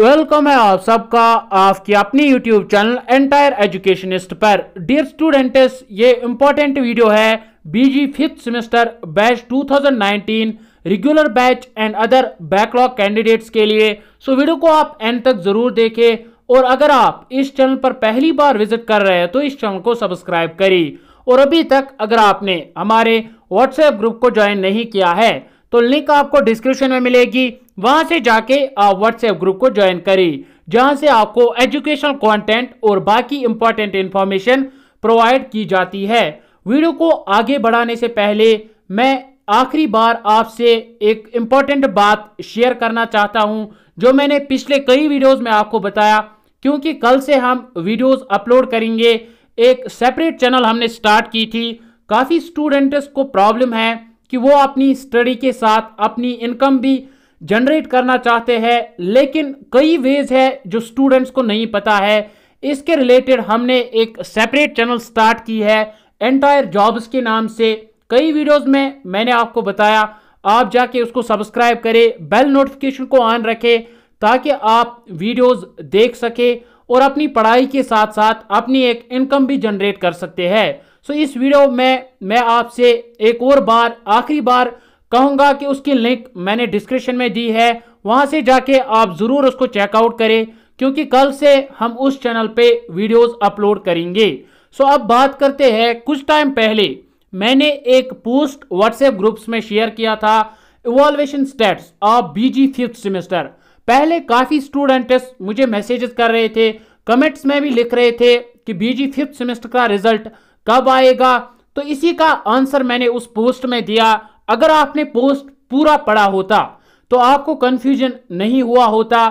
welcome है आप सबका आपकी अपनी यूट्यूब चैनल एंटायर एजुकेशनिस्ट पर डियर स्टूडेंट्स ये इंपॉर्टेंट वीडियो है BG fifth semester batch 2019 regular batch and other backlog candidates के लिए सो वीडियो को आप एंड तक ज़रूर देखें और अगर आप इस चैनल पर पहली बार विजिट कर रहे हैं तो इस चैनल को सब्सक्राइब करी और अभी तक अगर आपने हमारे व्हाट्सएप ग्रुप को ज्वाइन नहीं किया है तो लिंक आपको डिस्क्रिप्शन में मिलेगी वहां से जाके आप व्हाट्सएप ग्रुप को ज्वाइन करें जहां से आपको एजुकेशनल कंटेंट और बाकी इंपॉर्टेंट इंफॉर्मेशन प्रोवाइड की जाती है वीडियो को आगे बढ़ाने से पहले मैं आखिरी बार आपसे एक इम्पॉर्टेंट बात शेयर करना चाहता हूं जो मैंने पिछले कई वीडियोस में आपको बताया क्योंकि कल से हम वीडियोस अपलोड करेंगे एक सेपरेट चैनल हमने स्टार्ट की थी काफ़ी स्टूडेंट्स को प्रॉब्लम है कि वो अपनी स्टडी के साथ अपनी इनकम भी जनरेट करना चाहते हैं लेकिन कई वेज है जो स्टूडेंट्स को नहीं पता है इसके रिलेटेड हमने एक सेपरेट चैनल स्टार्ट की है एंटायर जॉब्स के नाम से कई वीडियोस में मैंने आपको बताया आप जाके उसको सब्सक्राइब करें बेल नोटिफिकेशन को ऑन रखें ताकि आप वीडियोस देख सकें और अपनी पढ़ाई के साथ साथ अपनी एक इनकम भी जनरेट कर सकते हैं सो इस वीडियो में मैं आपसे एक और बार आखिरी बार कहूंगा कि उसकी लिंक मैंने डिस्क्रिप्शन में दी है वहां से जाके आप ज़रूर उसको चेकआउट करें क्योंकि कल से हम उस चैनल पे वीडियोस अपलोड करेंगे सो अब बात करते हैं कुछ टाइम पहले मैंने एक पोस्ट व्हाट्सएप ग्रुप्स में शेयर किया था evaluation status of BG fifth semester पहले काफ़ी स्टूडेंट्स मुझे मैसेजेस कर रहे थे कमेंट्स में भी लिख रहे थे कि बीजी फिफ्थ सेमेस्टर का रिजल्ट कब आएगा तो इसी का आंसर मैंने उस पोस्ट में दिया अगर आपने पोस्ट पूरा पढ़ा होता तो आपको कंफ्यूजन नहीं हुआ होता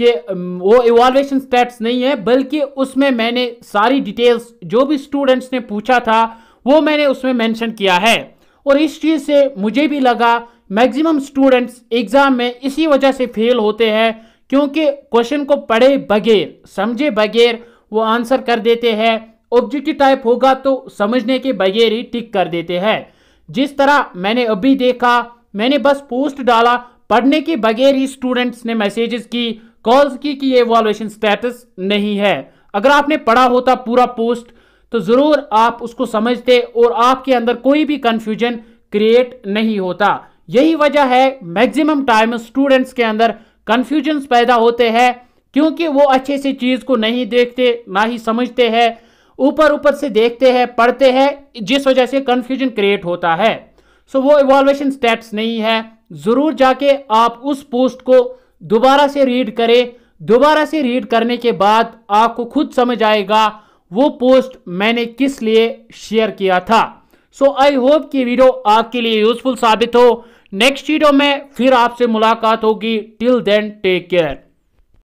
कि वो इवाल्युएशन स्टेट्स नहीं है बल्कि उसमें मैंने सारी डिटेल्स जो भी स्टूडेंट्स ने पूछा था वो मैंने उसमें मेंशन किया है और इस चीज़ से मुझे भी लगा मैक्सिमम स्टूडेंट्स एग्ज़ाम में इसी वजह से फेल होते हैं क्योंकि क्वेश्चन को पढ़े बगैर समझे बगैर वो आंसर कर देते हैं ऑब्जेक्टिव टाइप होगा तो समझने के बगैर ही टिक कर देते हैं जिस तरह मैंने अभी देखा मैंने बस पोस्ट डाला पढ़ने के बगैर ही स्टूडेंट्स ने मैसेजेस की कॉल्स की कि ये वॉल्यूशन स्टेटस नहीं है अगर आपने पढ़ा होता पूरा पोस्ट तो ज़रूर आप उसको समझते और आपके अंदर कोई भी कन्फ्यूजन क्रिएट नहीं होता यही वजह है मैक्सिमम टाइम स्टूडेंट्स के अंदर कन्फ्यूजन्स पैदा होते हैं क्योंकि वो अच्छे से चीज़ को नहीं देखते ना ही समझते हैं ऊपर ऊपर से देखते हैं पढ़ते हैं जिस वजह से कन्फ्यूजन क्रिएट होता है सो so, वो इवॉल्वेशन स्टेप्स नहीं है ज़रूर जाके आप उस पोस्ट को दोबारा से रीड करें दोबारा से रीड करने के बाद आपको खुद समझ आएगा वो पोस्ट मैंने किस लिए शेयर किया था सो आई होप कि वीडियो आपके लिए यूजफुल साबित हो नेक्स्ट वीडियो में फिर आपसे मुलाकात होगी टिल देन टेक केयर